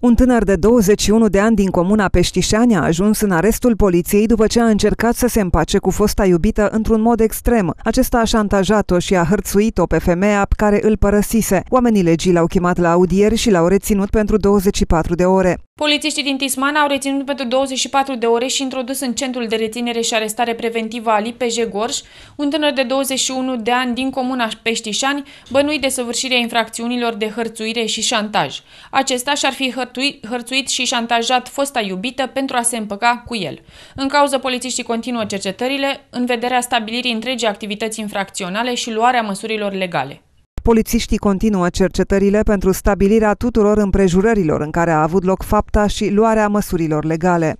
Un tânăr de 21 de ani din comuna Peștișani a ajuns în arestul poliției după ce a încercat să se împace cu fosta iubită într-un mod extrem. Acesta a șantajat-o și a hărțuit-o pe femeia care îl părăsise. Oamenii legii l-au chemat la audieri și l-au reținut pentru 24 de ore. Polițiștii din Tisman au reținut pentru 24 de ore și introdus în centrul de reținere și arestare preventivă al Peje Gorj, un tânăr de 21 de ani din comuna Peștișani, bănuit de săvârșirea infracțiunilor de hărțuire și șantaj. Acesta și-ar fi hărțuit hărtuit, hărțuit și șantajat fosta iubită pentru a se împăca cu el. În cauză, polițiștii continuă cercetările în vederea stabilirii întregii activități infracționale și luarea măsurilor legale. Polițiștii continuă cercetările pentru stabilirea tuturor împrejurărilor în care a avut loc fapta și luarea măsurilor legale.